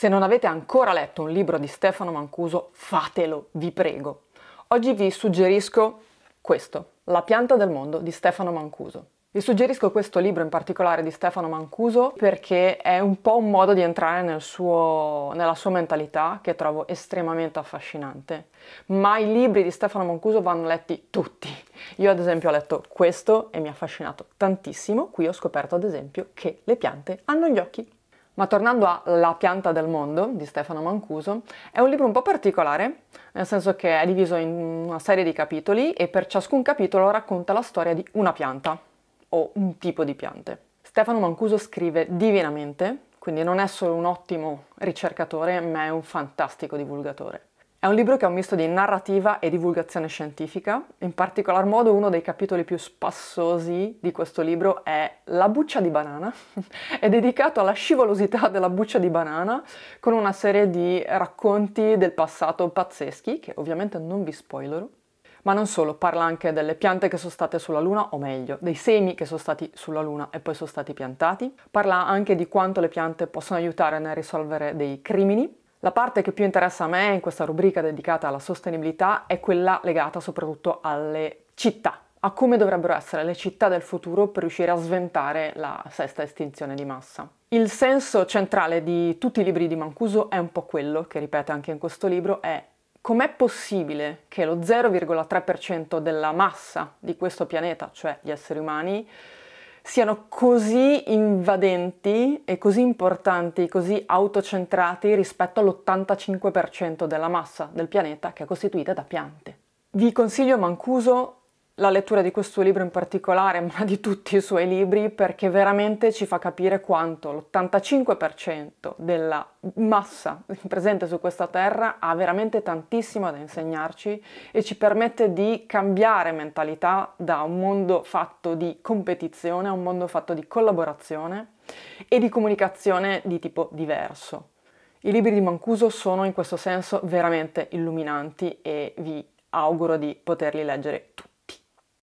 Se non avete ancora letto un libro di Stefano Mancuso, fatelo, vi prego. Oggi vi suggerisco questo, La pianta del mondo di Stefano Mancuso. Vi suggerisco questo libro in particolare di Stefano Mancuso perché è un po' un modo di entrare nel suo, nella sua mentalità che trovo estremamente affascinante. Ma i libri di Stefano Mancuso vanno letti tutti. Io ad esempio ho letto questo e mi ha affascinato tantissimo. Qui ho scoperto ad esempio che le piante hanno gli occhi ma tornando a La pianta del mondo di Stefano Mancuso, è un libro un po' particolare, nel senso che è diviso in una serie di capitoli e per ciascun capitolo racconta la storia di una pianta o un tipo di piante. Stefano Mancuso scrive divinamente, quindi non è solo un ottimo ricercatore, ma è un fantastico divulgatore. È un libro che è un misto di narrativa e divulgazione scientifica, in particolar modo uno dei capitoli più spassosi di questo libro è La buccia di banana, è dedicato alla scivolosità della buccia di banana con una serie di racconti del passato pazzeschi che ovviamente non vi spoilero. Ma non solo, parla anche delle piante che sono state sulla Luna, o meglio, dei semi che sono stati sulla Luna e poi sono stati piantati. Parla anche di quanto le piante possono aiutare nel risolvere dei crimini la parte che più interessa a me in questa rubrica dedicata alla sostenibilità è quella legata soprattutto alle città, a come dovrebbero essere le città del futuro per riuscire a sventare la sesta estinzione di massa. Il senso centrale di tutti i libri di Mancuso è un po' quello, che ripete anche in questo libro, è com'è possibile che lo 0,3% della massa di questo pianeta, cioè gli esseri umani, siano così invadenti e così importanti, così autocentrati rispetto all'85% della massa del pianeta che è costituita da piante. Vi consiglio Mancuso la lettura di questo libro in particolare, ma di tutti i suoi libri, perché veramente ci fa capire quanto l'85% della massa presente su questa terra ha veramente tantissimo da insegnarci e ci permette di cambiare mentalità da un mondo fatto di competizione a un mondo fatto di collaborazione e di comunicazione di tipo diverso. I libri di Mancuso sono in questo senso veramente illuminanti e vi auguro di poterli leggere tutti.